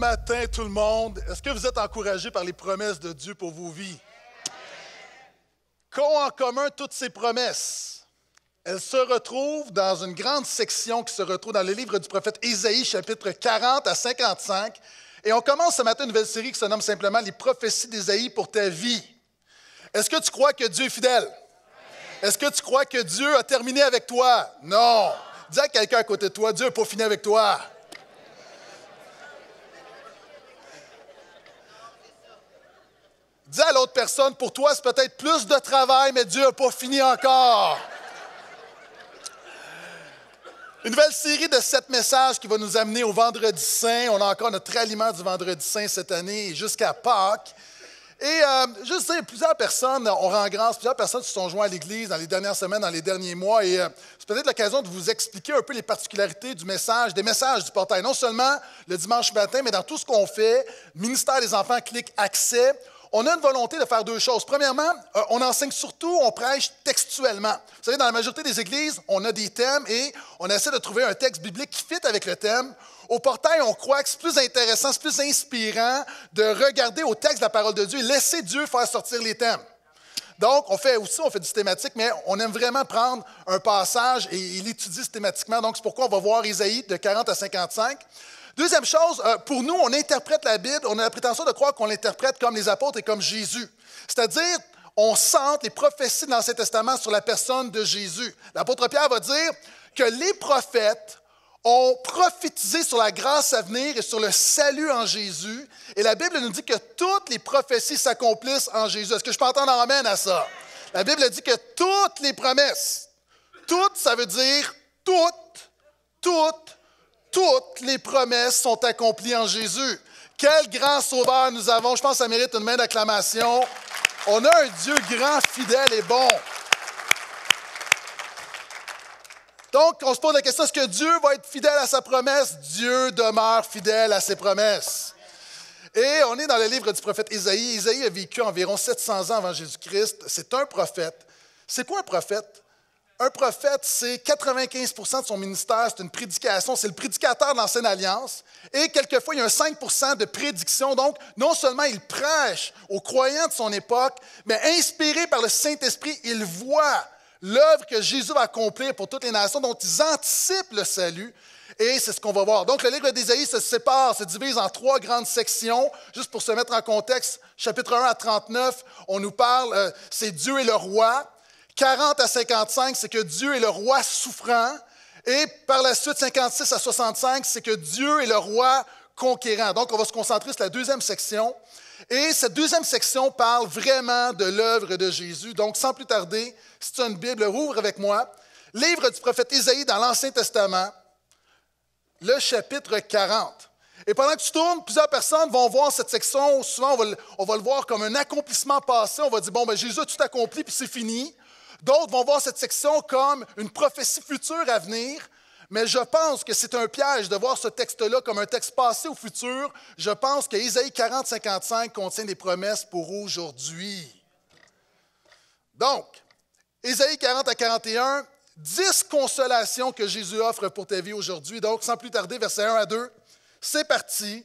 matin tout le monde. Est-ce que vous êtes encouragés par les promesses de Dieu pour vos vies? Qu'ont en commun toutes ces promesses? Elles se retrouvent dans une grande section qui se retrouve dans le livre du prophète Isaïe, chapitre 40 à 55. Et on commence ce matin une nouvelle série qui se nomme simplement Les prophéties d'Ésaïe pour ta vie. Est-ce que tu crois que Dieu est fidèle? Est-ce que tu crois que Dieu a terminé avec toi? Non. Dis à quelqu'un à côté de toi, Dieu n'a pas fini avec toi. Dis à l'autre personne, pour toi, c'est peut-être plus de travail, mais Dieu n'a pas fini encore. Une nouvelle série de sept messages qui va nous amener au Vendredi Saint. On a encore notre aliment du Vendredi Saint cette année jusqu'à Pâques. Et euh, je sais, plusieurs personnes, on rend grâce, plusieurs personnes se sont joints à l'Église dans les dernières semaines, dans les derniers mois. Et euh, c'est peut-être l'occasion de vous expliquer un peu les particularités du message, des messages du portail. Non seulement le dimanche matin, mais dans tout ce qu'on fait, ministère des Enfants clique accès on a une volonté de faire deux choses. Premièrement, euh, on enseigne surtout, on prêche textuellement. Vous savez, dans la majorité des églises, on a des thèmes et on essaie de trouver un texte biblique qui fit avec le thème. Au portail, on croit que c'est plus intéressant, c'est plus inspirant de regarder au texte de la parole de Dieu et laisser Dieu faire sortir les thèmes. Donc, on fait aussi, on fait du thématique, mais on aime vraiment prendre un passage et, l'étudier systématiquement. Donc, c'est pourquoi on va voir Isaïe de 40 à 55. Deuxième chose, euh, pour nous, on interprète la Bible, on a la prétention de croire qu'on l'interprète comme les apôtres et comme Jésus. C'est-à-dire, on sente les prophéties dans l'Ancien Testament sur la personne de Jésus. L'apôtre Pierre va dire que les prophètes ont prophétisé sur la grâce à venir et sur le salut en Jésus. Et la Bible nous dit que toutes les prophéties s'accomplissent en Jésus. Est-ce que je peux entendre amène à ça? La Bible dit que toutes les promesses, toutes, ça veut dire toutes, toutes, toutes les promesses sont accomplies en Jésus. Quel grand sauveur nous avons. Je pense que ça mérite une main d'acclamation. On a un Dieu grand, fidèle et bon. Donc, on se pose la question, est-ce que Dieu va être fidèle à sa promesse? Dieu demeure fidèle à ses promesses. Et on est dans le livre du prophète Isaïe. Isaïe a vécu environ 700 ans avant Jésus-Christ. C'est un prophète. C'est quoi un prophète? Un prophète, c'est 95 de son ministère, c'est une prédication, c'est le prédicateur de l'ancienne alliance. Et quelquefois, il y a un 5 de prédiction. Donc, non seulement il prêche aux croyants de son époque, mais inspiré par le Saint-Esprit, il voit l'œuvre que Jésus va accomplir pour toutes les nations, dont ils anticipent le salut. Et c'est ce qu'on va voir. Donc, le livre d'Ésaïe se sépare, se divise en trois grandes sections. Juste pour se mettre en contexte, chapitre 1 à 39, on nous parle, euh, c'est Dieu et le roi. 40 à 55, c'est que Dieu est le roi souffrant. Et par la suite, 56 à 65, c'est que Dieu est le roi conquérant. Donc, on va se concentrer sur la deuxième section. Et cette deuxième section parle vraiment de l'œuvre de Jésus. Donc, sans plus tarder, si tu as une Bible, rouvre avec moi. Livre du prophète Isaïe dans l'Ancien Testament, le chapitre 40. Et pendant que tu tournes, plusieurs personnes vont voir cette section. Souvent, on va, le, voir comme un accomplissement passé. On va dire, bon, ben, Jésus a tout accompli, puis c'est fini. D'autres vont voir cette section comme une prophétie future à venir, mais je pense que c'est un piège de voir ce texte-là comme un texte passé ou futur. Je pense que Isaïe 40, 55 contient des promesses pour aujourd'hui. Donc, Isaïe 40 à 41, 10 consolations que Jésus offre pour ta vie aujourd'hui. Donc, sans plus tarder, versets 1 à 2, c'est parti.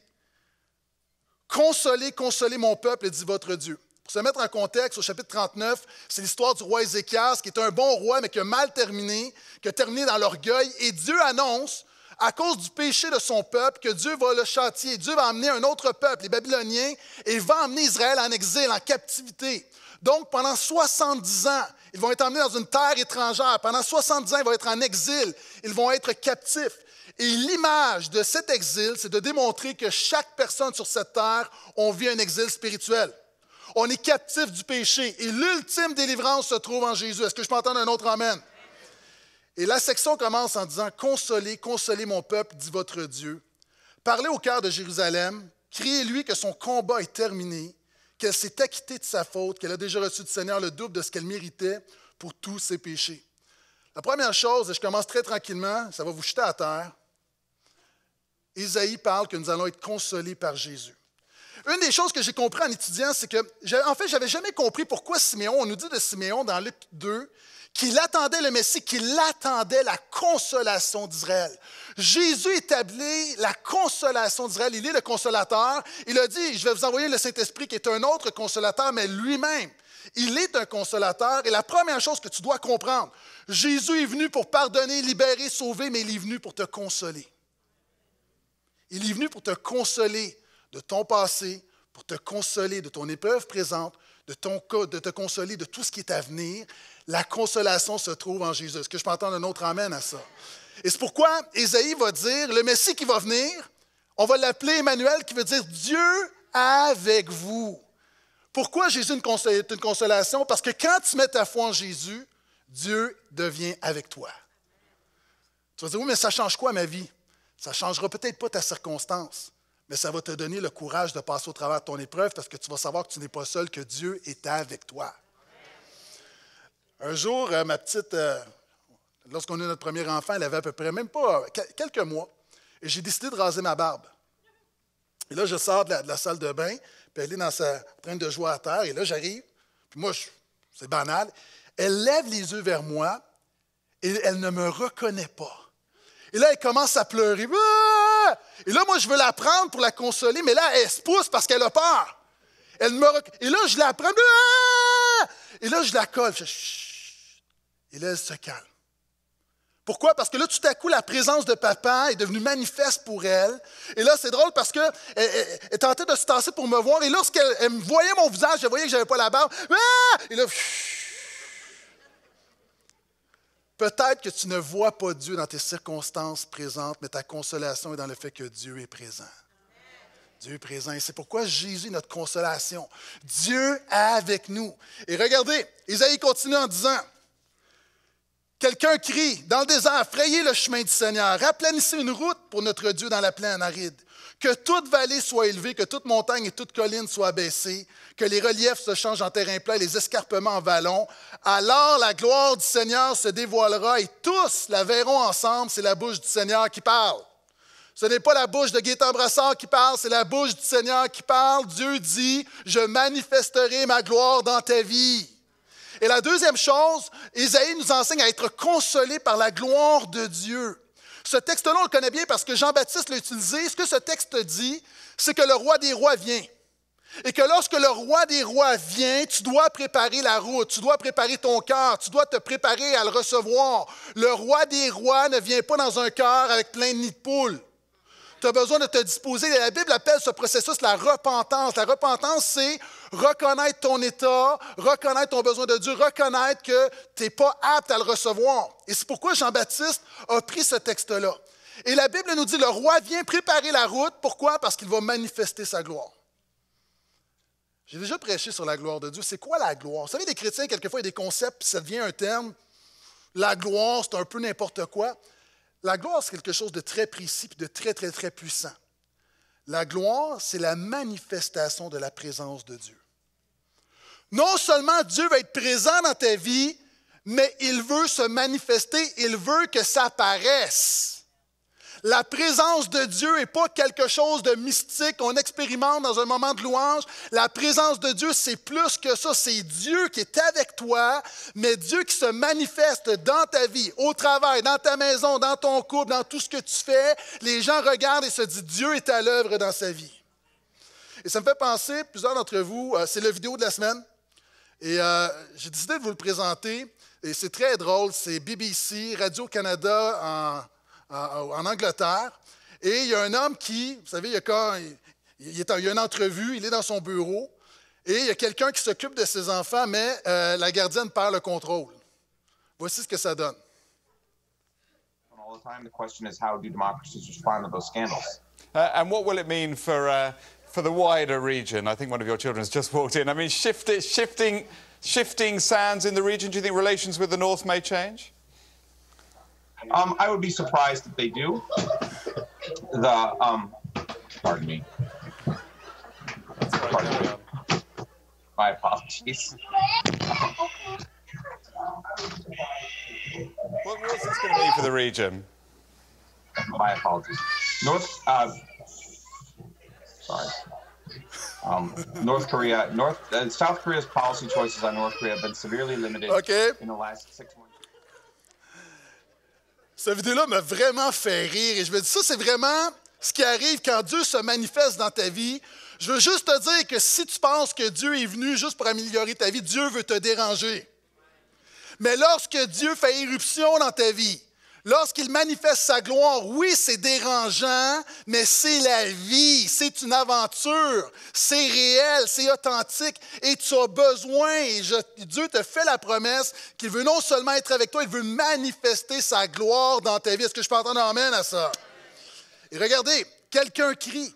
Consolez, consolez mon peuple, dit votre Dieu. Pour se mettre en contexte, au chapitre 39, c'est l'histoire du roi Ézéchias, qui est un bon roi, mais qui a mal terminé, qui a terminé dans l'orgueil. Et Dieu annonce, à cause du péché de son peuple, que Dieu va le châtier. Dieu va emmener un autre peuple, les Babyloniens, et va emmener Israël en exil, en captivité. Donc, pendant 70 ans, ils vont être emmenés dans une terre étrangère. Pendant 70 ans, ils vont être en exil. Ils vont être captifs. Et l'image de cet exil, c'est de démontrer que chaque personne sur cette terre, on vit un exil spirituel. On est captif du péché. Et l'ultime délivrance se trouve en Jésus. Est-ce que je peux entendre un autre Amen? Et la section commence en disant Consolez, consolez mon peuple, dit votre Dieu. Parlez au cœur de Jérusalem, criez-lui que son combat est terminé, qu'elle s'est acquittée de sa faute, qu'elle a déjà reçu du Seigneur le double de ce qu'elle méritait pour tous ses péchés. La première chose, et je commence très tranquillement, ça va vous jeter à terre. Isaïe parle que nous allons être consolés par Jésus. Une des choses que j'ai compris en étudiant, c'est que, en fait, j'avais jamais compris pourquoi Siméon, on nous dit de Siméon dans Luc 2, qu'il attendait le Messie, qu'il attendait la consolation d'Israël. Jésus établit la consolation d'Israël. Il est le consolateur. Il a dit, je vais vous envoyer le Saint-Esprit qui est un autre consolateur, mais lui-même. Il est un consolateur et la première chose que tu dois comprendre, Jésus est venu pour pardonner, libérer, sauver, mais il est venu pour te consoler. Il est venu pour te consoler de ton passé, pour te consoler de ton épreuve présente, de, ton, de te consoler de tout ce qui est à venir. La consolation se trouve en Jésus. Est-ce que je peux entendre un autre amène à ça? Et c'est pourquoi Ésaïe va dire, le Messie qui va venir, on va l'appeler Emmanuel, qui veut dire Dieu avec vous. Pourquoi Jésus est une consolation? Parce que quand tu mets ta foi en Jésus, Dieu devient avec toi. Tu vas dire, oui, mais ça change quoi ma vie? Ça ne changera peut-être pas ta circonstance, mais ça va te donner le courage de passer au travers de ton épreuve parce que tu vas savoir que tu n'es pas seul, que Dieu est avec toi. Un jour, euh, ma petite, euh, lorsqu'on a eu notre premier enfant, elle avait à peu près même pas euh, quelques mois, et j'ai décidé de raser ma barbe. Et là, je sors de la, salle de bain, puis elle est dans sa, en train de jouer à terre, et là, j'arrive, puis moi, c'est banal. Elle lève les yeux vers moi, et elle ne me reconnaît pas. Et là, elle commence à pleurer. Ah! Et là, moi, je veux la prendre pour la consoler, mais là, elle se pousse parce qu'elle a peur. Elle me... Et là, je la prends. Ah! Et là, je la colle. Et là, elle se calme. Pourquoi? Parce que là, tout à coup, la présence de papa est devenue manifeste pour elle. Et là, c'est drôle parce qu'elle elle, tentait de se tasser pour me voir. Et lorsqu'elle me voyait mon visage, elle voyait que je n'avais pas la barbe. Ah! Et là, Peut-être que tu ne vois pas Dieu dans tes circonstances présentes, mais ta consolation est dans le fait que Dieu est présent. Dieu est présent. Et c'est pourquoi Jésus est notre consolation. Dieu est avec nous. Et regardez, Isaïe continue en disant, Quelqu'un crie dans le désert, frayez le chemin du Seigneur, aplanissez une route pour notre Dieu dans la plaine aride. Que toute vallée soit élevée, que toute montagne et toute colline soit abaissée, que les reliefs se changent en terrain plat les escarpements en vallons. Alors la gloire du Seigneur se dévoilera et tous la verront ensemble. C'est la bouche du Seigneur qui parle. Ce n'est pas la bouche de Gaétan Brassard qui parle, c'est la bouche du Seigneur qui parle. Dieu dit, je manifesterai ma gloire dans ta vie. Et la deuxième chose, Isaïe nous enseigne à être consolé par la gloire de Dieu. Ce texte-là, on le connaît bien parce que Jean-Baptiste l'a utilisé. Ce que ce texte dit, c'est que le roi des rois vient. Et que lorsque le roi des rois vient, tu dois préparer la route, tu dois préparer ton cœur, tu dois te préparer à le recevoir. Le roi des rois ne vient pas dans un cœur avec plein de nids de poules tu as besoin de te disposer. La Bible appelle ce processus la repentance. La repentance, c'est reconnaître ton état, reconnaître ton besoin de Dieu, reconnaître que tu n'es pas apte à le recevoir. Et c'est pourquoi Jean-Baptiste a pris ce texte-là. Et la Bible nous dit, le roi vient préparer la route. Pourquoi? Parce qu'il va manifester sa gloire. J'ai déjà prêché sur la gloire de Dieu. C'est quoi la gloire? Vous savez, des chrétiens, quelquefois, il y a des concepts, puis ça devient un terme. La gloire, c'est un peu n'importe quoi. La gloire, c'est quelque chose de très précis et de très, très, très puissant. La gloire, c'est la manifestation de la présence de Dieu. Non seulement Dieu va être présent dans ta vie, mais il veut se manifester, il veut que ça apparaisse. La présence de Dieu n'est pas quelque chose de mystique qu'on expérimente dans un moment de louange. La présence de Dieu, c'est plus que ça. C'est Dieu qui est avec toi, mais Dieu qui se manifeste dans ta vie, au travail, dans ta maison, dans ton couple, dans tout ce que tu fais. Les gens regardent et se disent Dieu est à l'œuvre dans sa vie. Et ça me fait penser, plusieurs d'entre vous, euh, c'est la vidéo de la semaine. Et euh, j'ai décidé de vous le présenter. Et c'est très drôle. C'est BBC, Radio-Canada en en Angleterre. Et il y a un homme qui, vous savez, il y a, il, est, il y a une entrevue, il est dans son bureau, et il y a quelqu'un qui s'occupe de ses enfants, mais euh, la gardienne perd le contrôle. Voici ce que ça donne. All the time, the question is how do democracies respond to those scandals? Uh, and what will it mean for uh, for the wider region? I think one of your children has just walked in. I mean, shifting shifting sands in the region. Do you think relations with the North may change? Um, I would be surprised if they do. The um, pardon me. Pardon me. My apologies. What was this going to be for the region? My apologies. North. Uh, sorry. Um, North Korea, North, uh, South Korea's policy choices on North Korea have been severely limited okay. in the last six months. Cette vidéo-là m'a vraiment fait rire et je me dis, ça, c'est vraiment ce qui arrive quand Dieu se manifeste dans ta vie. Je veux juste te dire que si tu penses que Dieu est venu juste pour améliorer ta vie, Dieu veut te déranger. Mais lorsque Dieu fait éruption dans ta vie, Lorsqu'il manifeste sa gloire, oui, c'est dérangeant, mais c'est la vie, c'est une aventure, c'est réel, c'est authentique et tu as besoin. Et Dieu te fait la promesse qu'il veut non seulement être avec toi, il veut manifester sa gloire dans ta vie. Est-ce que je peux entendre amène à ça? Et regardez, quelqu'un crie.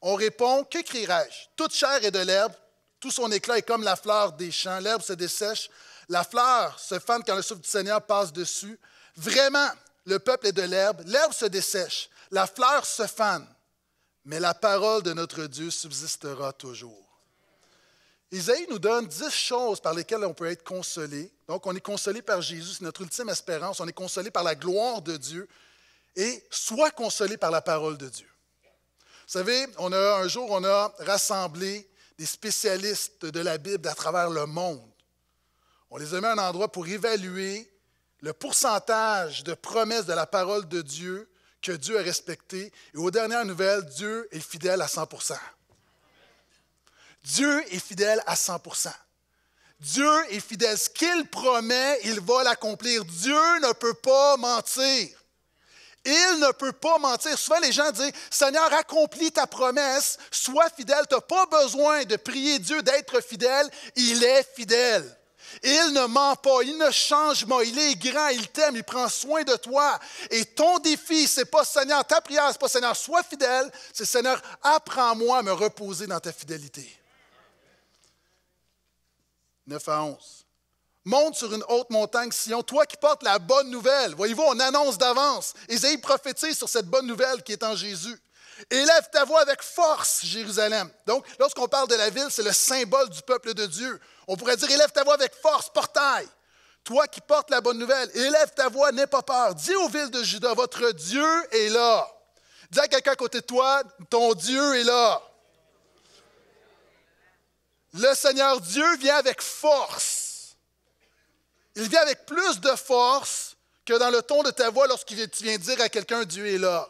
On répond, que crierai-je? Toute chair est de l'herbe, tout son éclat est comme la fleur des champs. L'herbe se dessèche, la fleur se fane quand le souffle du Seigneur passe dessus. Vraiment, le peuple est de l'herbe, l'herbe se dessèche, la fleur se fane, mais la parole de notre Dieu subsistera toujours. Isaïe nous donne dix choses par lesquelles on peut être consolé. Donc, on est consolé par Jésus, c'est notre ultime espérance. On est consolé par la gloire de Dieu et soit consolé par la parole de Dieu. Vous savez, on a, un jour, on a rassemblé des spécialistes de la Bible à travers le monde. On les a mis à un endroit pour évaluer le pourcentage de promesses de la parole de Dieu que Dieu a respecté. Et aux dernières nouvelles, Dieu est fidèle à 100 Dieu est fidèle à 100 Dieu est fidèle. Ce qu'il promet, il va l'accomplir. Dieu ne peut pas mentir. Il ne peut pas mentir. Souvent, les gens disent, Seigneur, accomplis ta promesse, sois fidèle. Tu n'as pas besoin de prier Dieu d'être fidèle. Il est fidèle. Il ne ment pas, il ne change pas, il est grand, il t'aime, il prend soin de toi. Et ton défi, c'est pas Seigneur, ta prière, c'est pas Seigneur, sois fidèle, c'est Seigneur, apprends-moi à me reposer dans ta fidélité. 9 à 11. Monte sur une haute montagne, Sion, toi qui portes la bonne nouvelle. Voyez-vous, on annonce d'avance. Ésaïe prophétise sur cette bonne nouvelle qui est en Jésus. Élève ta voix avec force, Jérusalem. Donc, lorsqu'on parle de la ville, c'est le symbole du peuple de Dieu. On pourrait dire, élève ta voix avec force, portail. Toi qui portes la bonne nouvelle, élève ta voix, n'aie pas peur. Dis aux villes de Juda, votre Dieu est là. Dis à quelqu'un à côté de toi, ton Dieu est là. Le Seigneur Dieu vient avec force. Il vient avec plus de force que dans le ton de ta voix lorsqu'il vient dire à quelqu'un Dieu est là.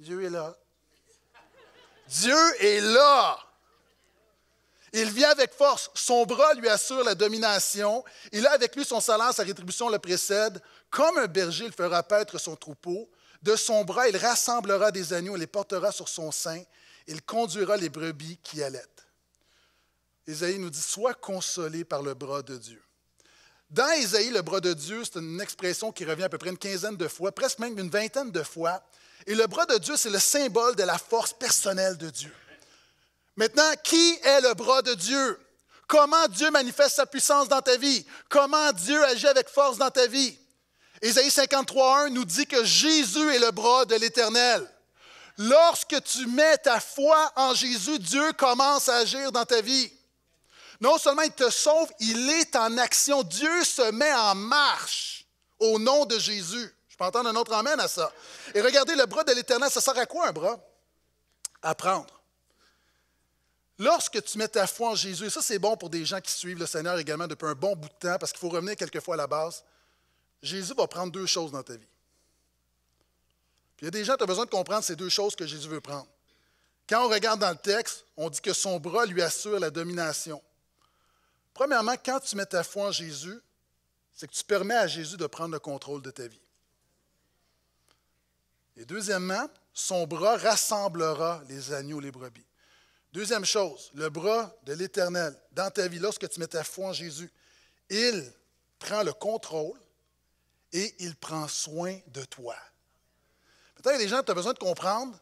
Dieu est là. Dieu est là. Il vient avec force. Son bras lui assure la domination. Il a avec lui son salaire, sa rétribution le précède. Comme un berger, il fera paître son troupeau. De son bras, il rassemblera des agneaux et les portera sur son sein. Il conduira les brebis qui allaitent. Isaïe nous dit Sois consolé par le bras de Dieu. Dans Isaïe, le bras de Dieu, c'est une expression qui revient à peu près une quinzaine de fois, presque même une vingtaine de fois. Et le bras de Dieu, c'est le symbole de la force personnelle de Dieu. Maintenant, qui est le bras de Dieu? Comment Dieu manifeste sa puissance dans ta vie? Comment Dieu agit avec force dans ta vie? Ésaïe 53.1 nous dit que Jésus est le bras de l'Éternel. Lorsque tu mets ta foi en Jésus, Dieu commence à agir dans ta vie. Non seulement il te sauve, il est en action. Dieu se met en marche au nom de Jésus peux entendre un autre amène à ça. Et regardez, le bras de l'Éternel, ça sert à quoi un bras? À prendre. Lorsque tu mets ta foi en Jésus, et ça c'est bon pour des gens qui suivent le Seigneur également depuis un bon bout de temps, parce qu'il faut revenir quelquefois à la base, Jésus va prendre deux choses dans ta vie. il y a des gens, tu as besoin de comprendre ces deux choses que Jésus veut prendre. Quand on regarde dans le texte, on dit que son bras lui assure la domination. Premièrement, quand tu mets ta foi en Jésus, c'est que tu permets à Jésus de prendre le contrôle de ta vie. Et deuxièmement, son bras rassemblera les agneaux, les brebis. Deuxième chose, le bras de l'Éternel dans ta vie, lorsque tu mets ta foi en Jésus, il prend le contrôle et il prend soin de toi. Peut-être que les gens, tu besoin de comprendre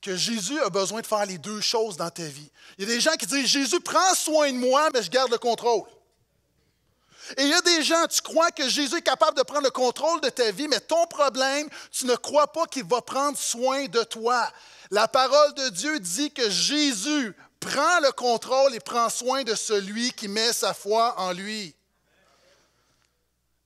que Jésus a besoin de faire les deux choses dans ta vie. Il y a des gens qui disent, Jésus, prends soin de moi, mais je garde le contrôle. Et il y a des gens, tu crois que Jésus est capable de prendre le contrôle de ta vie, mais ton problème, tu ne crois pas qu'il va prendre soin de toi. La parole de Dieu dit que Jésus prend le contrôle et prend soin de celui qui met sa foi en lui.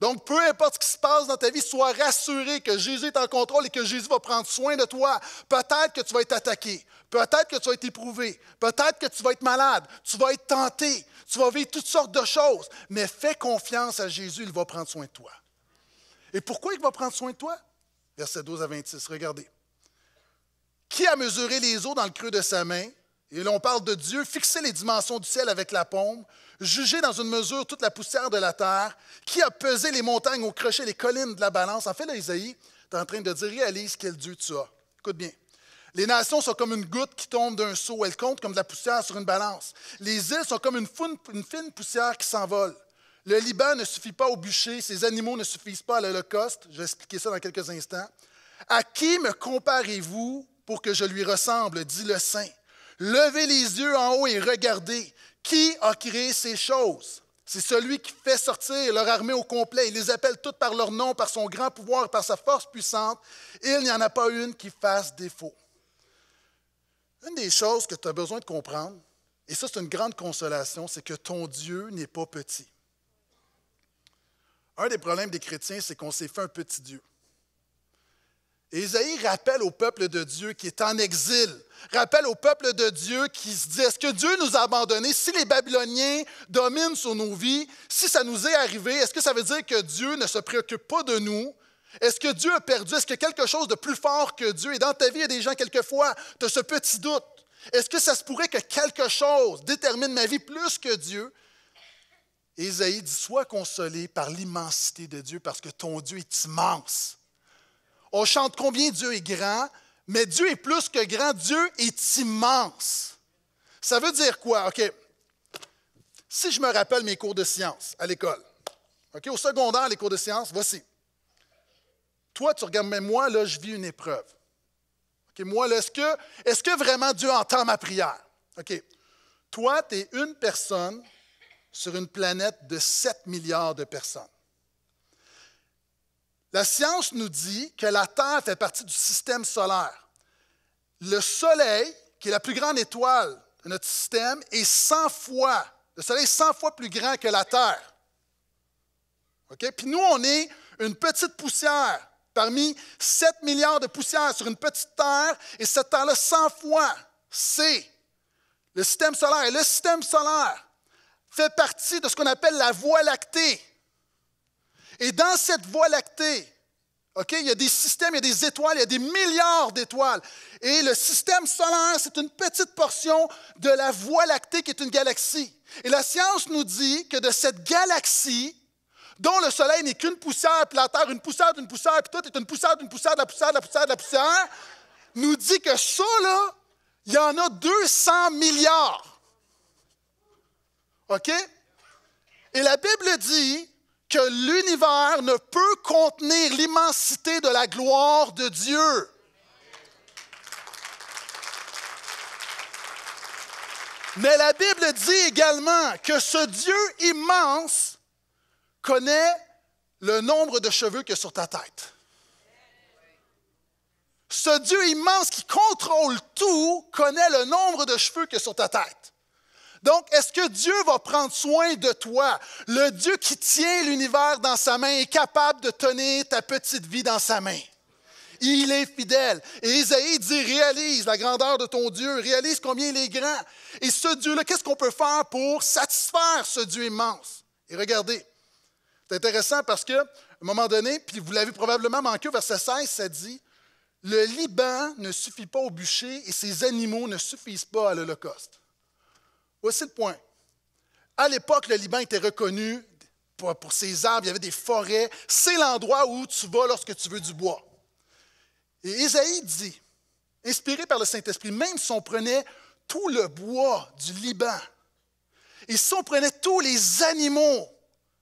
Donc, peu importe ce qui se passe dans ta vie, sois rassuré que Jésus est en contrôle et que Jésus va prendre soin de toi. Peut-être que tu vas être attaqué, Peut-être que tu vas être éprouvé, peut-être que tu vas être malade, tu vas être tenté, tu vas vivre toutes sortes de choses, mais fais confiance à Jésus, il va prendre soin de toi. Et pourquoi il va prendre soin de toi? Verset 12 à 26, regardez. Qui a mesuré les eaux dans le creux de sa main? Et là, on parle de Dieu, fixer les dimensions du ciel avec la pompe, juger dans une mesure toute la poussière de la terre, qui a pesé les montagnes au crochet, les collines de la balance. En fait, là, Isaïe, tu es en train de dire, réalise quel Dieu tu as. Écoute bien. Les nations sont comme une goutte qui tombe d'un seau. Elles comptent comme de la poussière sur une balance. Les îles sont comme une, fine poussière qui s'envole. Le Liban ne suffit pas au bûcher. Ses animaux ne suffisent pas à l'Holocauste. Je vais expliquer ça dans quelques instants. À qui me comparez-vous pour que je lui ressemble, dit le Saint. Levez les yeux en haut et regardez. Qui a créé ces choses? C'est celui qui fait sortir leur armée au complet. Il les appelle toutes par leur nom, par son grand pouvoir, par sa force puissante. Il n'y en a pas une qui fasse défaut. Une des choses que tu as besoin de comprendre, et ça c'est une grande consolation, c'est que ton Dieu n'est pas petit. Un des problèmes des chrétiens, c'est qu'on s'est fait un petit Dieu. Et rappelle au peuple de Dieu qui est en exil, rappelle au peuple de Dieu qui se dit, est-ce que Dieu nous a abandonnés si les Babyloniens dominent sur nos vies, si ça nous est arrivé, est-ce que ça veut dire que Dieu ne se préoccupe pas de nous, est-ce que Dieu a perdu? Est-ce qu'il y a quelque chose de plus fort que Dieu? Et dans ta vie, il y a des gens, quelquefois, tu ce petit doute. Est-ce que ça se pourrait que quelque chose détermine ma vie plus que Dieu? Isaïe dit, sois consolé par l'immensité de Dieu parce que ton Dieu est immense. On chante combien Dieu est grand, mais Dieu est plus que grand, Dieu est immense. Ça veut dire quoi? OK. Si je me rappelle mes cours de sciences à l'école, OK, au secondaire, les cours de sciences, voici. Toi, tu regardes, mais moi, là, je vis une épreuve. Ok, moi, est-ce que, est que vraiment Dieu entend ma prière? OK. Toi, tu es une personne sur une planète de 7 milliards de personnes. La science nous dit que la Terre fait partie du système solaire. Le Soleil, qui est la plus grande étoile de notre système, est 100 fois, le Soleil 100 fois plus grand que la Terre. OK? Puis nous, on est une petite poussière parmi 7 milliards de poussières sur une petite Terre, et cette Terre-là, 100 fois, c'est le système solaire. Et le système solaire fait partie de ce qu'on appelle la Voie lactée. Et dans cette Voie lactée, Il y a des systèmes, il y a des étoiles, il y a des milliards d'étoiles. Et le système solaire, c'est une petite portion de la Voie lactée qui est une galaxie. Et la science nous dit que de cette galaxie, dont le soleil n'est qu'une poussière, puis la terre une poussière, une poussière, puis tout est une poussière, une poussière, de la poussière, de la poussière, de la poussière, nous dit que ça, là, il y en a 200 milliards. OK? Et la Bible dit que l'univers ne peut contenir l'immensité de la gloire de Dieu. Mais la Bible dit également que ce Dieu immense connaît le nombre de cheveux que sur ta tête. Ce Dieu immense qui contrôle tout connaît le nombre de cheveux que sur ta tête. Donc, est-ce que Dieu va prendre soin de toi? Le Dieu qui tient l'univers dans sa main est capable de tenir ta petite vie dans sa main. Il est fidèle. Et Isaïe dit, réalise la grandeur de ton Dieu, réalise combien il est grand. Et ce Dieu-là, qu'est-ce qu'on peut faire pour satisfaire ce Dieu immense? Et regardez, c'est intéressant parce que, un moment donné, puis vous l'avez probablement manqué, verset 16, ça dit Le Liban ne suffit pas au bûcher et ses animaux ne suffisent pas à l'Holocauste. Voici le point. À l'époque, le Liban était reconnu pour ses arbres, il y avait des forêts. C'est l'endroit où tu vas lorsque tu veux du bois. Et Isaïe dit, inspiré par le Saint-Esprit, même si on prenait tout le bois du Liban, et si on prenait tous les animaux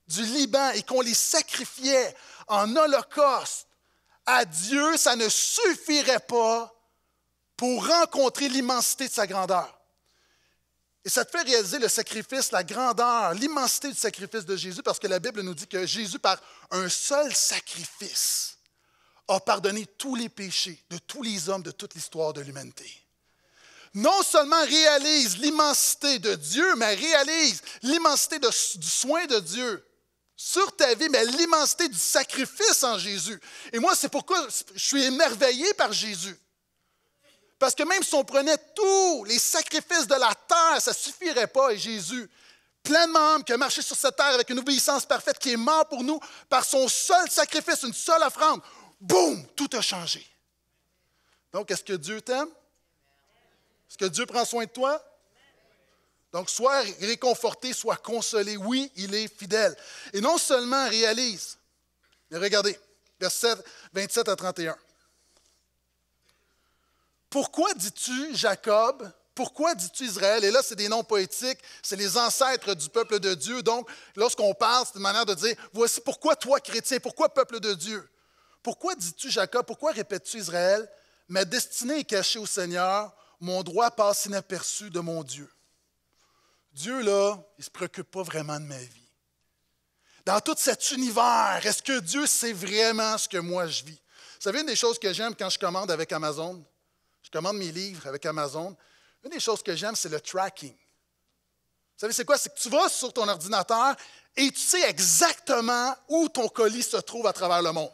du Liban et qu'on les sacrifiait en holocauste à Dieu, ça ne suffirait pas pour rencontrer l'immensité de sa grandeur. Et ça te fait réaliser le sacrifice, la grandeur, l'immensité du sacrifice de Jésus, parce que la Bible nous dit que Jésus, par un seul sacrifice, a pardonné tous les péchés de tous les hommes de toute l'histoire de l'humanité. Non seulement réalise l'immensité de Dieu, mais réalise l'immensité du soin de Dieu sur ta vie, mais l'immensité du sacrifice en Jésus. Et moi, c'est pourquoi je suis émerveillé par Jésus. Parce que même si on prenait tous les sacrifices de la terre, ça ne suffirait pas. Et Jésus, pleinement homme, qui a marché sur cette terre avec une obéissance parfaite, qui est mort pour nous par son seul sacrifice, une seule offrande, boum, tout a changé. Donc, est-ce que Dieu t'aime? Est-ce que Dieu prend soin de toi? Donc, soit réconforté, soit consolé. Oui, il est fidèle. Et non seulement réalise, mais regardez, verset 27 à 31. Pourquoi dis-tu, Jacob, pourquoi dis-tu Israël? Et là, c'est des noms poétiques, c'est les ancêtres du peuple de Dieu. Donc, lorsqu'on parle, c'est une manière de dire, voici pourquoi toi, chrétien, pourquoi peuple de Dieu? Pourquoi dis-tu Jacob? Pourquoi répètes-tu Israël? Ma destinée est cachée au Seigneur, mon droit passe inaperçu de mon Dieu. Dieu, là, il ne se préoccupe pas vraiment de ma vie. Dans tout cet univers, est-ce que Dieu sait vraiment ce que moi je vis? Vous savez, une des choses que j'aime quand je commande avec Amazon, je commande mes livres avec Amazon, une des choses que j'aime, c'est le tracking. Vous savez, c'est quoi? C'est que tu vas sur ton ordinateur et tu sais exactement où ton colis se trouve à travers le monde.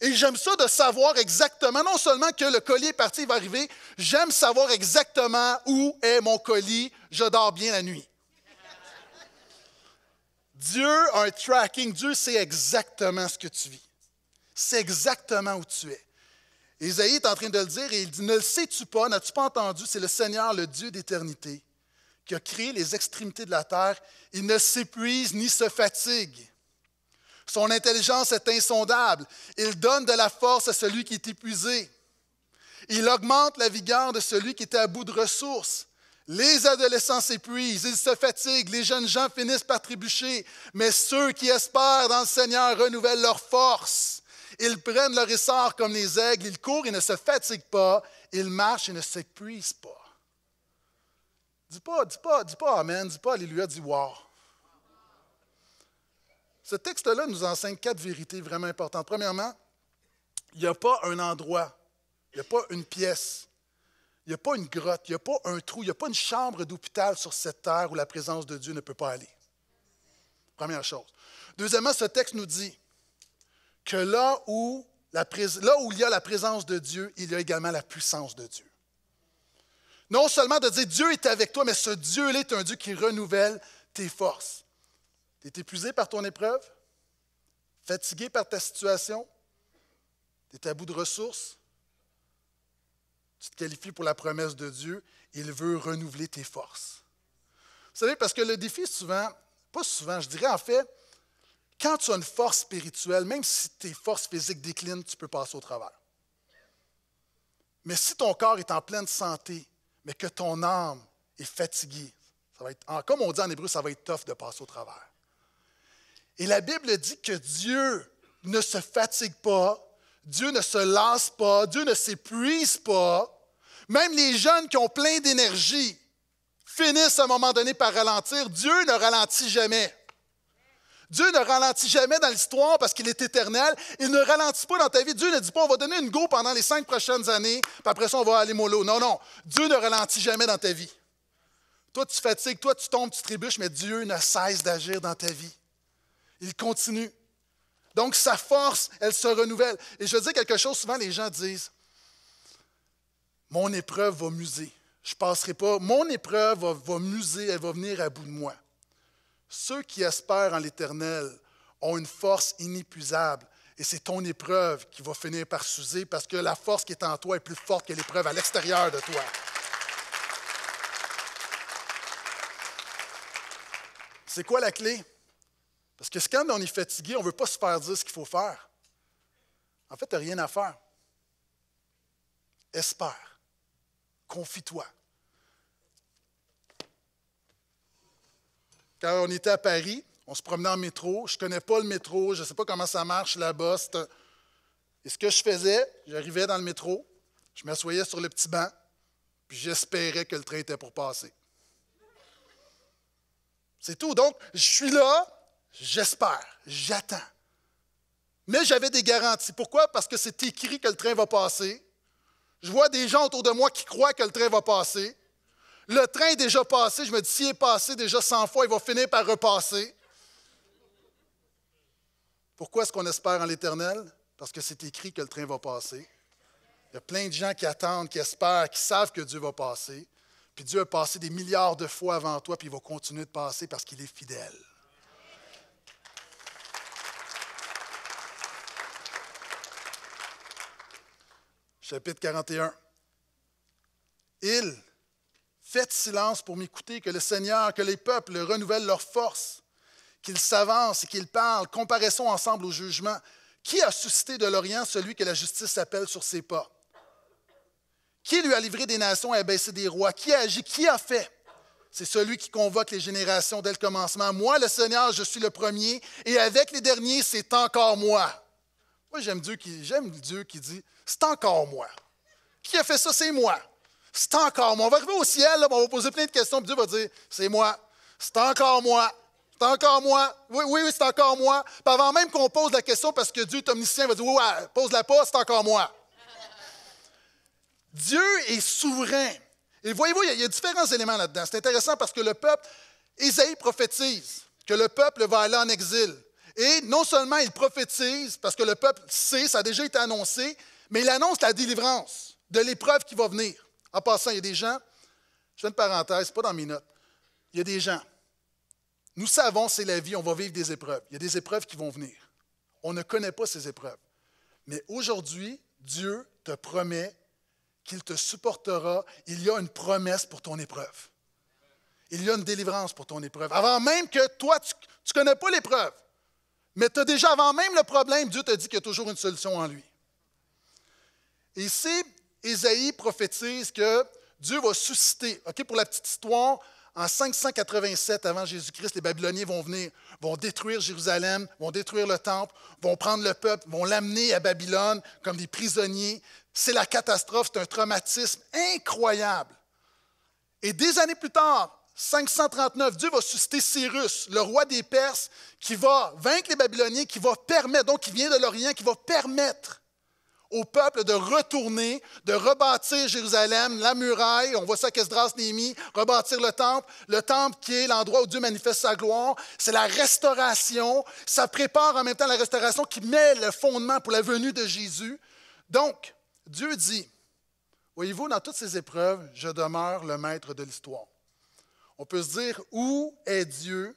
Et j'aime ça de savoir exactement, non seulement que le colis est parti, il va arriver, j'aime savoir exactement où est mon colis, je dors bien la nuit. Dieu a un tracking, Dieu sait exactement ce que tu vis, c'est exactement où tu es. Isaïe est en train de le dire et il dit, ne le sais-tu pas, n'as-tu pas entendu, c'est le Seigneur, le Dieu d'éternité, qui a créé les extrémités de la terre, il ne s'épuise ni se fatigue. Son intelligence est insondable. Il donne de la force à celui qui est épuisé. Il augmente la vigueur de celui qui était à bout de ressources. Les adolescents s'épuisent, ils se fatiguent, les jeunes gens finissent par trébucher, mais ceux qui espèrent dans le Seigneur renouvellent leur force. Ils prennent leur essor comme les aigles, ils courent et ne se fatiguent pas, ils marchent et ne s'épuisent pas. Dis pas, dis pas, dis pas Amen, dis pas Alléluia, dis Wow. Ce texte-là nous enseigne quatre vérités vraiment importantes. Premièrement, il n'y a pas un endroit, il n'y a pas une pièce, il n'y a pas une grotte, il n'y a pas un trou, il n'y a pas une chambre d'hôpital sur cette terre où la présence de Dieu ne peut pas aller. Première chose. Deuxièmement, ce texte nous dit que là où, il y a la présence de Dieu, il y a également la puissance de Dieu. Non seulement de dire Dieu est avec toi, mais ce Dieu-là est un Dieu qui renouvelle tes forces. Tu es épuisé par ton épreuve, fatigué par ta situation, tu es à bout de ressources. Tu te qualifies pour la promesse de Dieu, il veut renouveler tes forces. Vous savez, parce que le défi, souvent, pas souvent, je dirais en fait, quand tu as une force spirituelle, même si tes forces physiques déclinent, tu peux passer au travers. Mais si ton corps est en pleine santé, mais que ton âme est fatiguée, ça va être, comme on dit en hébreu, ça va être tough de passer au travers. Et la Bible dit que Dieu ne se fatigue pas, Dieu ne se lasse pas, Dieu ne s'épuise pas. Même les jeunes qui ont plein d'énergie finissent à un moment donné par ralentir. Dieu ne ralentit jamais. Dieu ne ralentit jamais dans l'histoire parce qu'il est éternel. Il ne ralentit pas dans ta vie. Dieu ne dit pas, on va donner une go pendant les cinq prochaines années, puis après ça, on va aller mollo. Non, non. Dieu ne ralentit jamais dans ta vie. Toi, tu fatigues, toi, tu tombes, tu trébuches, mais Dieu ne cesse d'agir dans ta vie. Il continue. Donc sa force, elle se renouvelle. Et je dis quelque chose, souvent les gens disent, mon épreuve va muser. Je passerai pas. Mon épreuve va, va muser, elle va venir à bout de moi. Ceux qui espèrent en l'Éternel ont une force inépuisable. Et c'est ton épreuve qui va finir par s'user parce que la force qui est en toi est plus forte que l'épreuve à l'extérieur de toi. C'est quoi la clé? Parce que quand on est fatigué, on ne veut pas se faire dire ce qu'il faut faire. En fait, tu n'as rien à faire. Espère. Confie-toi. Quand on était à Paris, on se promenait en métro. Je ne connais pas le métro, je ne sais pas comment ça marche la bas Et ce que je faisais, j'arrivais dans le métro, je m'assoyais sur le petit banc, puis j'espérais que le train était pour passer. C'est tout. Donc, je suis là, J'espère, j'attends. Mais j'avais des garanties. Pourquoi? Parce que c'est écrit que le train va passer. Je vois des gens autour de moi qui croient que le train va passer. Le train est déjà passé. Je me dis, s'il est passé déjà 100 fois, il va finir par repasser. Pourquoi est-ce qu'on espère en l'Éternel? Parce que c'est écrit que le train va passer. Il y a plein de gens qui attendent, qui espèrent, qui savent que Dieu va passer. Puis Dieu a passé des milliards de fois avant toi, puis il va continuer de passer parce qu'il est fidèle. chapitre 41. Il, faites silence pour m'écouter, que le Seigneur, que les peuples renouvellent leurs forces, qu'ils s'avancent et qu'ils parlent. Comparaissons ensemble au jugement. Qui a suscité de l'Orient celui que la justice appelle sur ses pas? Qui lui a livré des nations et abaissé des rois? Qui a agi? Qui a fait? C'est celui qui convoque les générations dès le commencement. Moi, le Seigneur, je suis le premier, et avec les derniers, c'est encore moi. Moi, j'aime Dieu qui, j'aime Dieu qui dit C'est encore moi. Qui a fait ça, c'est moi. C'est encore moi. On va arriver au ciel, on va poser plein de questions, puis Dieu va dire C'est moi. C'est encore moi. C'est encore moi. Oui, oui, c'est encore moi. Puis avant même qu'on pose la question, parce que Dieu est omniscient, va dire ouais, pose-la pas, c'est encore moi. Dieu est souverain. Et voyez-vous, il y, a, différents éléments là-dedans. C'est intéressant parce que le peuple, Isaïe prophétise que le peuple va aller en exil. Et non seulement il prophétise, parce que le peuple sait, ça a déjà été annoncé, mais il annonce la délivrance de l'épreuve qui va venir. En passant, il y a des gens, je fais une parenthèse, pas dans mes notes, il y a des gens, nous savons c'est la vie, on va vivre des épreuves. Il y a des épreuves qui vont venir. On ne connaît pas ces épreuves. Mais aujourd'hui, Dieu te promet qu'il te supportera. Il y a une promesse pour ton épreuve. Il y a une délivrance pour ton épreuve. Avant même que toi, tu ne connais pas l'épreuve. Mais tu as déjà, avant même le problème, Dieu te dit qu'il y a toujours une solution en lui. Ici, isaïe prophétise que Dieu va susciter. Ok, pour la petite histoire, en 587 avant Jésus-Christ, les Babyloniens vont venir, vont détruire Jérusalem, vont détruire le temple, vont prendre le peuple, vont l'amener à Babylone comme des prisonniers. C'est la catastrophe, c'est un traumatisme incroyable. Et des années plus tard, 539, Dieu va susciter Cyrus, le roi des Perses, qui va vaincre les Babyloniens, qui va permettre, donc qui vient de l'Orient, qui va permettre au peuple de retourner, de rebâtir Jérusalem, la muraille, on voit ça qu'est Némi, rebâtir le temple, le temple qui est l'endroit où Dieu manifeste sa gloire, c'est la restauration, ça prépare en même temps la restauration qui met le fondement pour la venue de Jésus. Donc, Dieu dit, voyez-vous, dans toutes ces épreuves, je demeure le maître de l'histoire. On peut se dire, où est Dieu?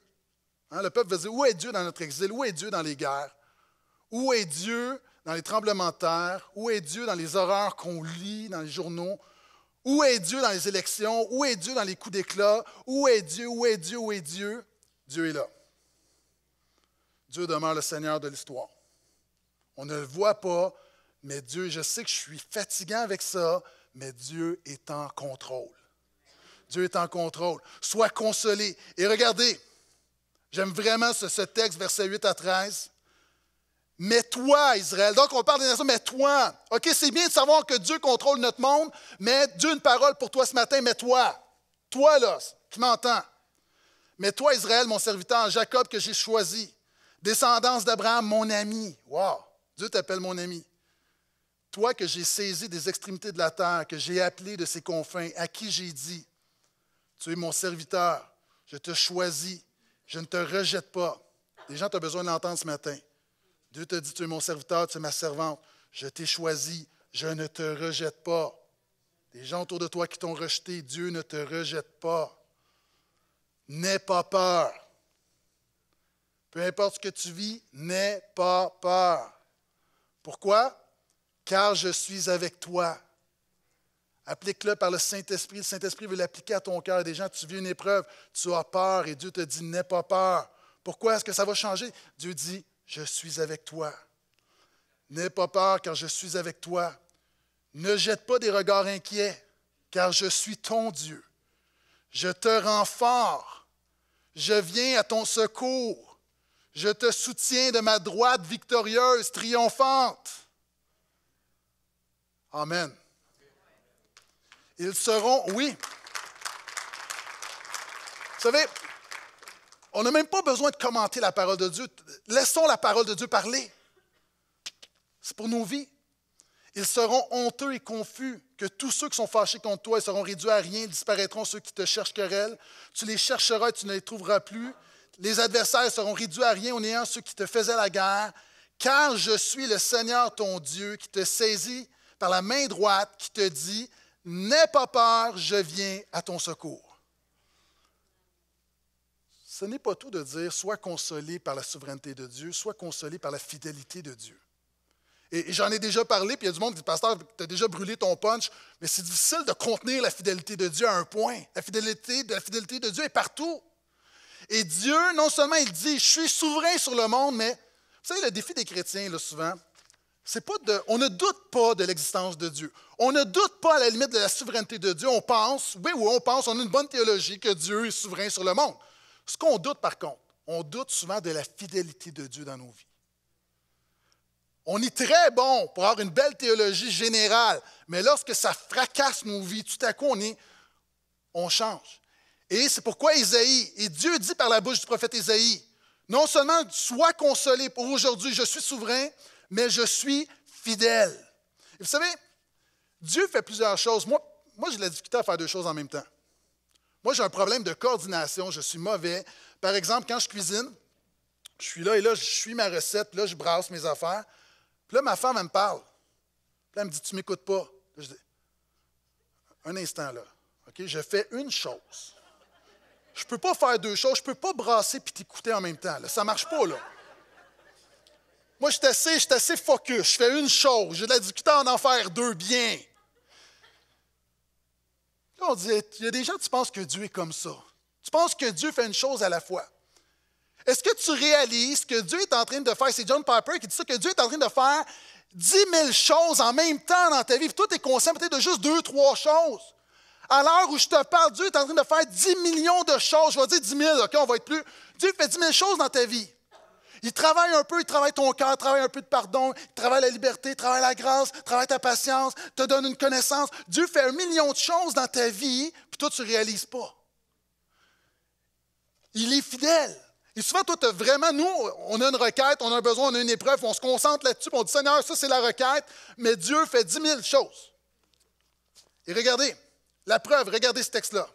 Hein, le peuple veut dire, où est Dieu dans notre exil? Où est Dieu dans les guerres? Où est Dieu dans les tremblements de terre? Où est Dieu dans les horreurs qu'on lit dans les journaux? Où est Dieu dans les élections? Où est Dieu dans les coups d'éclat? Où est Dieu? Où est Dieu? Où est Dieu? Dieu est là. Dieu demeure le Seigneur de l'histoire. On ne le voit pas, mais Dieu, je sais que je suis fatigant avec ça, mais Dieu est en contrôle. Dieu est en contrôle. Sois consolé. Et regardez, j'aime vraiment ce, texte, versets 8 à 13. Mais toi, Israël. Donc, on parle des nations, mais toi. OK, c'est bien de savoir que Dieu contrôle notre monde, mais Dieu, une parole pour toi ce matin, mais toi. Toi, là, tu m'entends. Mais toi, Israël, mon serviteur, Jacob que j'ai choisi, descendance d'Abraham, mon ami. Wow, Dieu t'appelle mon ami. Toi que j'ai saisi des extrémités de la terre, que j'ai appelé de ses confins, à qui j'ai dit, tu es mon serviteur. Je te choisis. Je ne te rejette pas. Les gens, tu as besoin d'entendre ce matin. Dieu te dit, tu es mon serviteur, tu es ma servante. Je t'ai choisi. Je ne te rejette pas. Des gens autour de toi qui t'ont rejeté, Dieu ne te rejette pas. N'aie pas peur. Peu importe ce que tu vis, n'aie pas peur. Pourquoi? Car je suis avec toi. Applique-le par le Saint-Esprit. Le Saint-Esprit veut l'appliquer à ton cœur. Des gens, tu vis une épreuve, tu as peur et Dieu te dit, n'aie pas peur. Pourquoi est-ce que ça va changer? Dieu dit, je suis avec toi. N'aie pas peur car je suis avec toi. Ne jette pas des regards inquiets car je suis ton Dieu. Je te rends fort. Je viens à ton secours. Je te soutiens de ma droite victorieuse, triomphante. Amen. Ils seront, oui. Vous savez, on n'a même pas besoin de commenter la parole de Dieu. Laissons la parole de Dieu parler. C'est pour nos vies. Ils seront honteux et confus, que tous ceux qui sont fâchés contre toi, seront réduits à rien, disparaîtront ceux qui te cherchent querelle. Tu les chercheras et tu ne les trouveras plus. Les adversaires seront réduits à rien au néant, ceux qui te faisaient la guerre. Car je suis le Seigneur ton Dieu qui te saisit par la main droite, qui te dit N'aie pas peur, je viens à ton secours. Ce n'est pas tout de dire sois consolé par la souveraineté de Dieu, sois consolé par la fidélité de Dieu. Et, j'en ai déjà parlé, puis il y a du monde qui dit Pasteur, tu as déjà brûlé ton punch, mais c'est difficile de contenir la fidélité de Dieu à un point. La fidélité, la fidélité de Dieu est partout. Et Dieu, non seulement il dit Je suis souverain sur le monde, mais vous savez, le défi des chrétiens, là, souvent, pas de, on ne doute pas de l'existence de Dieu. On ne doute pas à la limite de la souveraineté de Dieu. On pense, oui, oui, on pense, on a une bonne théologie que Dieu est souverain sur le monde. Ce qu'on doute, par contre, on doute souvent de la fidélité de Dieu dans nos vies. On est très bon pour avoir une belle théologie générale, mais lorsque ça fracasse nos vies, tout à coup, on, est, on change. Et c'est pourquoi Isaïe, et Dieu dit par la bouche du prophète Isaïe, non seulement sois consolé pour aujourd'hui, je suis souverain, mais je suis fidèle. Et vous savez, Dieu fait plusieurs choses. Moi, j'ai la difficulté à faire deux choses en même temps. Moi, j'ai un problème de coordination, je suis mauvais. Par exemple, quand je cuisine, je suis là et là, je suis ma recette, là, je brasse mes affaires. Puis là, ma femme, elle me parle. Puis là, elle me dit Tu m'écoutes pas. je dis Un instant, là. OK, je fais une chose. Je ne peux pas faire deux choses, je ne peux pas brasser et t'écouter en même temps. Ça ne marche pas, là. Moi, je suis assez, assez focus. Je fais une chose. Je de la difficulté en, en faire deux bien. on dit, il y a des gens qui pensent que Dieu est comme ça. Tu penses que Dieu fait une chose à la fois. Est-ce que tu réalises que Dieu est en train de faire, c'est John Piper qui dit ça, que Dieu est en train de faire 10 000 choses en même temps dans ta vie. tout toi, tu es conscient peut-être de juste deux, trois choses. À l'heure où je te parle, Dieu est en train de faire 10 millions de choses. Je vais dire 10 000, OK, on va être plus. Dieu fait 10 000 choses dans ta vie. Il travaille un peu, il travaille ton cœur, il travaille un peu de pardon, il travaille la liberté, il travaille la grâce, il travaille ta patience, il te donne une connaissance. Dieu fait un million de choses dans ta vie, puis toi, tu ne réalises pas. Il est fidèle. Et souvent, toi, as vraiment, nous, on a une requête, on a un besoin, on a une épreuve, on se concentre là-dessus, on dit Seigneur, ça, c'est la requête, mais Dieu fait dix mille choses. Et regardez, la preuve, regardez ce texte-là.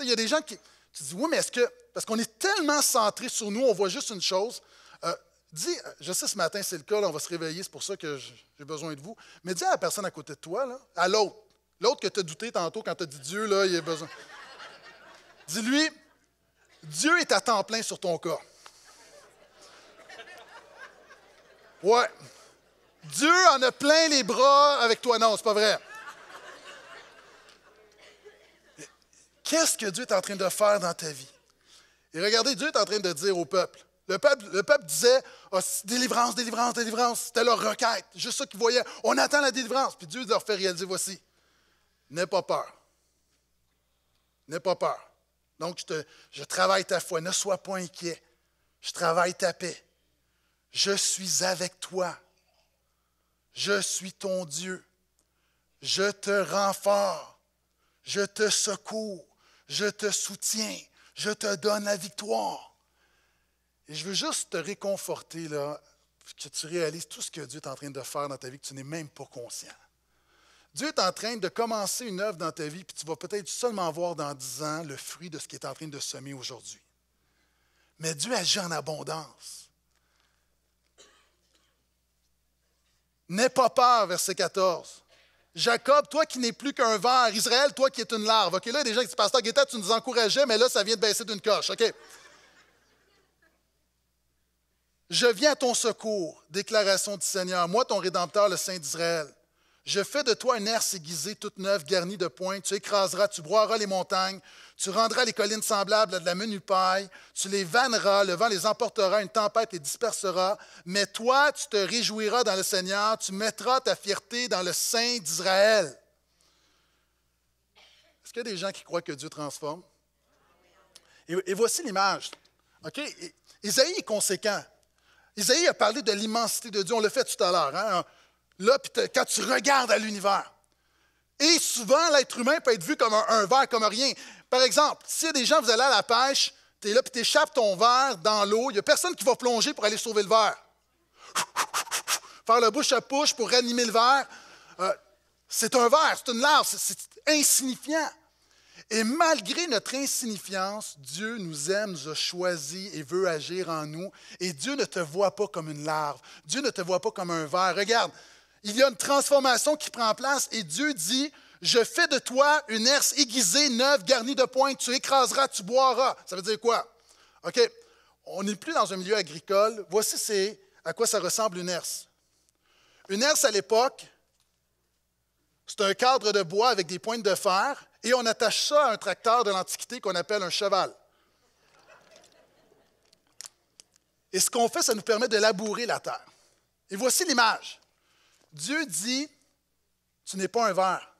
Il y a des gens qui, qui disent Oui, mais est-ce que parce qu'on est tellement centré sur nous, on voit juste une chose. Euh, dis, euh, je sais ce matin c'est le cas, on va se réveiller, c'est pour ça que j'ai besoin de vous. Mais dis à la personne à côté de toi, à l'autre, l'autre que tu as douté tantôt quand tu as dit Dieu, là, il a besoin. Dis-lui, Dieu est à temps plein sur ton corps. Ouais. Dieu en a plein les bras avec toi. Non, c'est pas vrai. Qu'est-ce que Dieu est en train de faire dans ta vie? Et regardez, Dieu est en train de dire au peuple. Le peuple, le peuple disait ah, délivrance, délivrance, délivrance. C'était leur requête. Juste ça qu'ils voyaient. On attend la délivrance. Puis Dieu leur fait réaliser voici. N'aie pas peur. N'aie pas peur. Donc, je, travaille ta foi. Ne sois pas inquiet. Je travaille ta paix. Je suis avec toi. Je suis ton Dieu. Je te renforce. Je te secours. Je te soutiens. Je te donne la victoire. Et je veux juste te réconforter, là, que tu réalises tout ce que Dieu est en train de faire dans ta vie, que tu n'es même pas conscient. Dieu est en train de commencer une œuvre dans ta vie, puis tu vas peut-être seulement voir dans dix ans le fruit de ce qui est en train de semer aujourd'hui. Mais Dieu agit en abondance. N'aie pas peur, verset 14. Jacob, toi qui n'es plus qu'un verre. Israël, toi qui es une larve. OK, là, il y a des gens qui Guetta, tu nous encourageais, mais là, ça vient de baisser d'une coche. OK. Je viens à ton secours, déclaration du Seigneur, moi ton Rédempteur, le Saint d'Israël. Je fais de toi un herse aiguisée, toute neuve, garnie de pointes. Tu écraseras, tu broieras les montagnes. Tu rendras les collines semblables à de la menue paille. Tu les vanneras, le vent les emportera, une tempête les dispersera. Mais toi, tu te réjouiras dans le Seigneur. Tu mettras ta fierté dans le sein d'Israël. Est-ce qu'il y a des gens qui croient que Dieu transforme? Et, voici l'image. OK? Isaïe est conséquent. Isaïe a parlé de l'immensité de Dieu. On l'a fait tout à l'heure. Hein? Là, quand tu regardes à l'univers. Et souvent, l'être humain peut être vu comme un, verre, comme rien. Par exemple, si des gens, vous allez à la pêche, tu es là, puis tu échappes ton verre dans l'eau, il n'y a personne qui va plonger pour aller sauver le verre. Faire le bouche à pouche pour réanimer le verre. Euh, c'est un verre, c'est une larve, c'est insignifiant. Et malgré notre insignifiance, Dieu nous aime, nous a choisis et veut agir en nous. Et Dieu ne te voit pas comme une larve. Dieu ne te voit pas comme un verre. Regarde, il y a une transformation qui prend place et Dieu dit, je fais de toi une herse aiguisée, neuve, garnie de pointes, tu écraseras, tu boiras. Ça veut dire quoi? OK, on n'est plus dans un milieu agricole. Voici c'est à quoi ça ressemble une herse. Une herse à l'époque, c'est un cadre de bois avec des pointes de fer et on attache ça à un tracteur de l'Antiquité qu'on appelle un cheval. Et ce qu'on fait, ça nous permet de labourer la terre. Et voici l'image. Dieu dit, tu n'es pas un verre,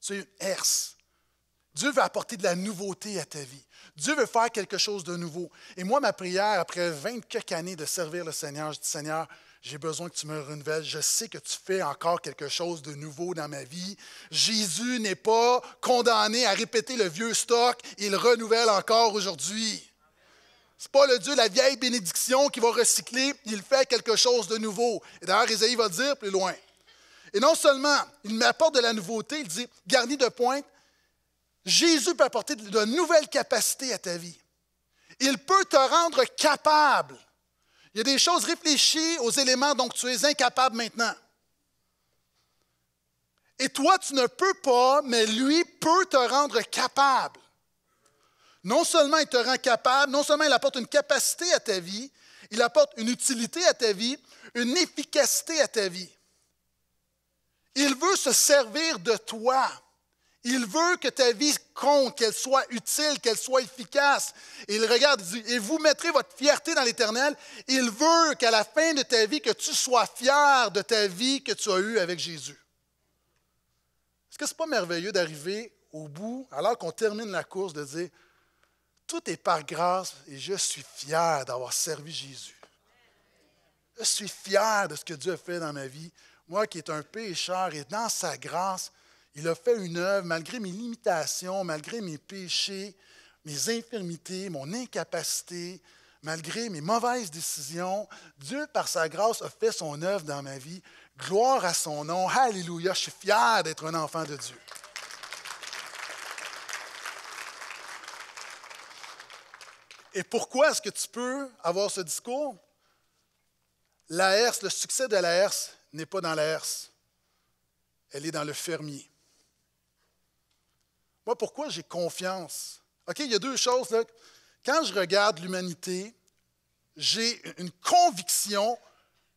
tu es une herse. Dieu veut apporter de la nouveauté à ta vie. Dieu veut faire quelque chose de nouveau. Et moi, ma prière, après 20 quelques années de servir le Seigneur, je dis, Seigneur, j'ai besoin que tu me renouvelles. Je sais que tu fais encore quelque chose de nouveau dans ma vie. Jésus n'est pas condamné à répéter le vieux stock. Il renouvelle encore aujourd'hui. Ce n'est pas le Dieu la vieille bénédiction qui va recycler, il fait quelque chose de nouveau. Et d'ailleurs, Isaïe va dire plus loin. Et non seulement il m'apporte de la nouveauté, il dit, garni de pointe, Jésus peut apporter de nouvelles capacités à ta vie. Il peut te rendre capable. Il y a des choses réfléchies aux éléments dont tu es incapable maintenant. Et toi, tu ne peux pas, mais lui peut te rendre capable non seulement il te rend capable, non seulement il apporte une capacité à ta vie, il apporte une utilité à ta vie, une efficacité à ta vie. Il veut se servir de toi. Il veut que ta vie compte, qu'elle soit utile, qu'elle soit efficace. Et il regarde, il dit, et vous mettrez votre fierté dans l'Éternel. Il veut qu'à la fin de ta vie, que tu sois fier de ta vie que tu as eue avec Jésus. Est-ce que ce n'est pas merveilleux d'arriver au bout, alors qu'on termine la course, de dire, tout est par grâce et je suis fier d'avoir servi Jésus. Je suis fier de ce que Dieu a fait dans ma vie. Moi qui est un pécheur et dans sa grâce, il a fait une œuvre malgré mes limitations, malgré mes péchés, mes infirmités, mon incapacité, malgré mes mauvaises décisions. Dieu, par sa grâce, a fait son œuvre dans ma vie. Gloire à son nom. Alléluia. Je suis fier d'être un enfant de Dieu. Et pourquoi est-ce que tu peux avoir ce discours? L'ARS, le succès de l'ARS n'est pas dans l'ARS. Elle est dans le fermier. Moi, pourquoi j'ai confiance? OK, il y a deux choses. Quand je regarde l'humanité, j'ai une conviction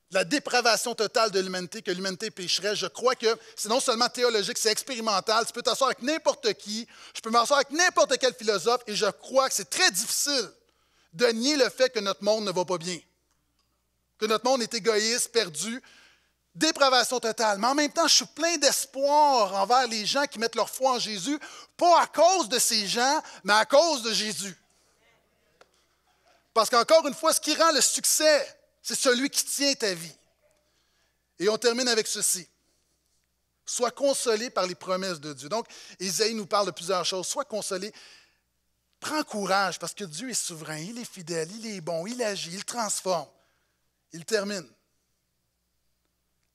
de la dépravation totale de l'humanité, que l'humanité pécherait. Je crois que c'est non seulement théologique, c'est expérimental. Tu peux t'asseoir avec n'importe qui, je peux m'asseoir avec n'importe quel philosophe, et je crois que c'est très difficile de nier le fait que notre monde ne va pas bien, que notre monde est égoïste, perdu, dépravation totale. Mais en même temps, je suis plein d'espoir envers les gens qui mettent leur foi en Jésus, pas à cause de ces gens, mais à cause de Jésus. Parce qu'encore une fois, ce qui rend le succès, c'est celui qui tient ta vie. Et on termine avec ceci. Sois consolé par les promesses de Dieu. Donc, Isaïe nous parle de plusieurs choses. Sois consolé Prends courage parce que Dieu est souverain, il est fidèle, il est bon, il agit, il transforme. Il termine.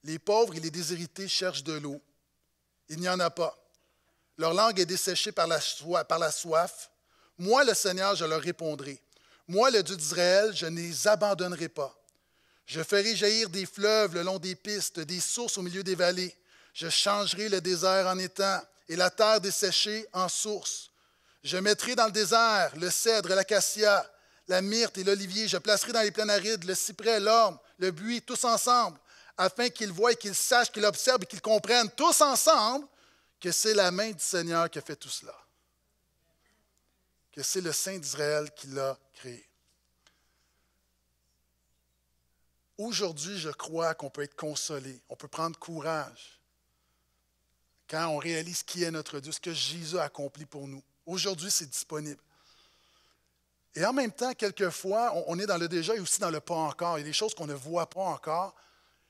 Les pauvres et les déshérités cherchent de l'eau. Il n'y en a pas. Leur langue est desséchée par la, soif. Moi, le Seigneur, je leur répondrai. Moi, le Dieu d'Israël, je ne les abandonnerai pas. Je ferai jaillir des fleuves le long des pistes, des sources au milieu des vallées. Je changerai le désert en étang et la terre desséchée en source. Je mettrai dans le désert le cèdre, l'acacia, la myrte et l'olivier. Je placerai dans les plaines arides le cyprès, l'orme, le buis, tous ensemble, afin qu'ils voient, qu'ils sachent, qu'ils observent et qu'ils comprennent tous ensemble que c'est la main du Seigneur qui a fait tout cela. Que c'est le Saint d'Israël qui l'a créé. Aujourd'hui, je crois qu'on peut être consolé, on peut prendre courage quand on réalise qui est notre Dieu, ce que Jésus a accompli pour nous. Aujourd'hui, c'est disponible. Et en même temps, quelquefois, on, est dans le déjà et aussi dans le pas encore. Il y a des choses qu'on ne voit pas encore.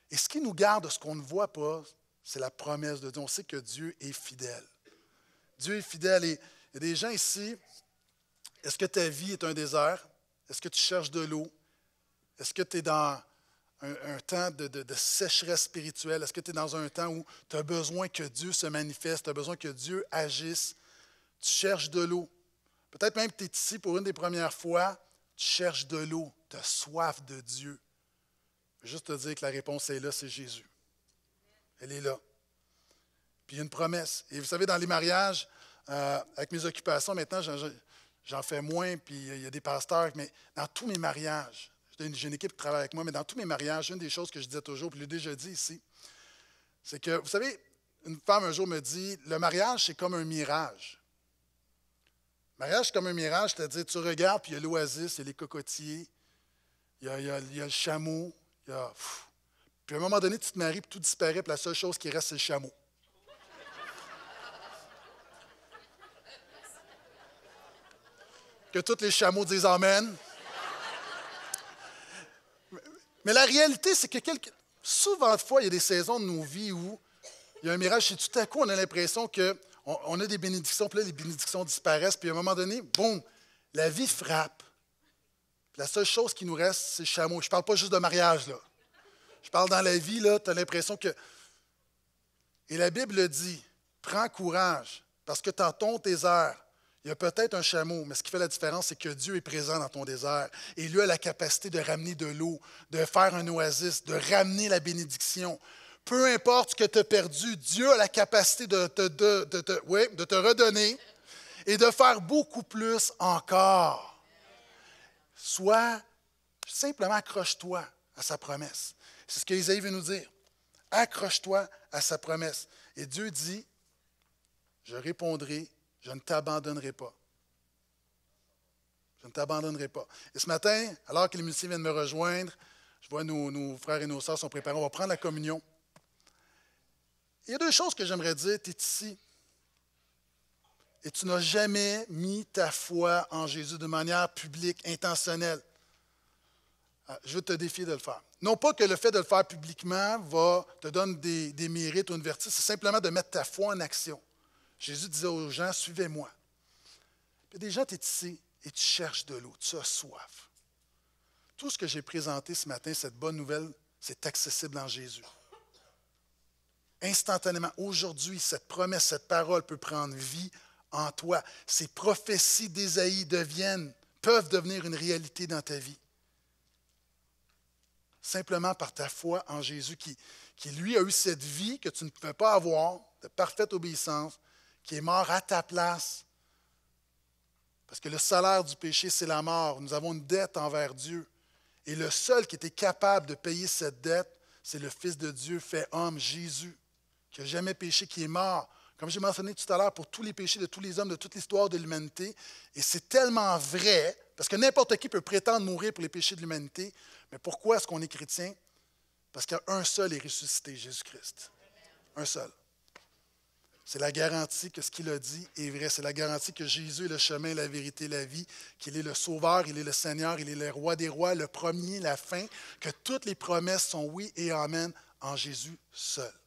Et ce qui nous garde de ce qu'on ne voit pas, c'est la promesse de Dieu. On sait que Dieu est fidèle. Dieu est fidèle. Et il y a des gens ici, est-ce que ta vie est un désert? Est-ce que tu cherches de l'eau? Est-ce que tu es dans un, temps de, de, sécheresse spirituelle? Est-ce que tu es dans un temps où tu as besoin que Dieu se manifeste? Tu as besoin que Dieu agisse? tu cherches de l'eau. Peut-être même que tu es ici pour une des premières fois, tu cherches de l'eau, tu as soif de Dieu. Je veux juste te dire que la réponse est là, c'est Jésus. Elle est là. Puis il y a une promesse. Et vous savez, dans les mariages, euh, avec mes occupations maintenant, j'en fais moins, puis il y a des pasteurs, mais dans tous mes mariages, j'ai une équipe qui travaille avec moi, mais dans tous mes mariages, une des choses que je disais toujours, puis je l'ai déjà dit ici, c'est que, vous savez, une femme un jour me dit, le mariage, c'est comme un mirage. Mariage, c'est comme un mirage, c'est-à-dire, tu regardes, puis il y a l'oasis, il y a les cocotiers, il y a, le chameau, il y a. Puis à un moment donné, tu te maries, puis tout disparaît, puis la seule chose qui reste, c'est le chameau. Que tous les chameaux disent Amen. Mais la réalité, c'est que souvent de fois, il y a des saisons de nos vies où il y a un mirage, et tout à coup, on a l'impression que on, a des bénédictions, puis là, les bénédictions disparaissent, puis à un moment donné, boum, la vie frappe. la seule chose qui nous reste, c'est le chameau. Je ne parle pas juste de mariage, là. Je parle dans la vie, là, tu as l'impression que. Et la Bible dit prends courage, parce que dans ton désert, il y a peut-être un chameau, mais ce qui fait la différence, c'est que Dieu est présent dans ton désert. Et lui a la capacité de ramener de l'eau, de faire un oasis, de ramener la bénédiction. Peu importe ce que tu as perdu, Dieu a la capacité de, te redonner et de faire beaucoup plus encore. Soit, simplement accroche-toi à sa promesse. C'est ce que Isaïe veut nous dire. Accroche-toi à sa promesse. Et Dieu dit, je répondrai, je ne t'abandonnerai pas. Je ne t'abandonnerai pas. Et ce matin, alors que les musiciens viennent me rejoindre, je vois nos, nos frères et nos sœurs sont préparés. On va prendre la communion il y a deux choses que j'aimerais dire. Tu es ici et tu n'as jamais mis ta foi en Jésus de manière publique, intentionnelle. Ah, je veux te défier de le faire. Non pas que le fait de le faire publiquement va te donne des, mérites ou une vertu, c'est simplement de mettre ta foi en action. Jésus disait aux gens, suivez-moi. Des gens, tu es ici et tu cherches de l'eau, tu as soif. Tout ce que j'ai présenté ce matin, cette bonne nouvelle, c'est accessible en Jésus instantanément, aujourd'hui, cette promesse, cette parole peut prendre vie en toi. Ces prophéties d'Ésaïe deviennent, peuvent devenir une réalité dans ta vie. Simplement par ta foi en Jésus qui, qui lui a eu cette vie que tu ne pouvais pas avoir, de parfaite obéissance, qui est mort à ta place. Parce que le salaire du péché, c'est la mort. Nous avons une dette envers Dieu. Et le seul qui était capable de payer cette dette, c'est le Fils de Dieu fait homme, Jésus qui n'a jamais péché, qui est mort, comme j'ai mentionné tout à l'heure, pour tous les péchés de tous les hommes de toute l'histoire de l'humanité. Et c'est tellement vrai, parce que n'importe qui peut prétendre mourir pour les péchés de l'humanité, mais pourquoi est-ce qu'on est chrétien? Parce qu'un seul est ressuscité, Jésus-Christ. Un seul. C'est la garantie que ce qu'il a dit est vrai. C'est la garantie que Jésus est le chemin, la vérité, la vie, qu'il est le Sauveur, il est le Seigneur, il est le Roi des rois, le premier, la fin, que toutes les promesses sont oui et amen en Jésus seul.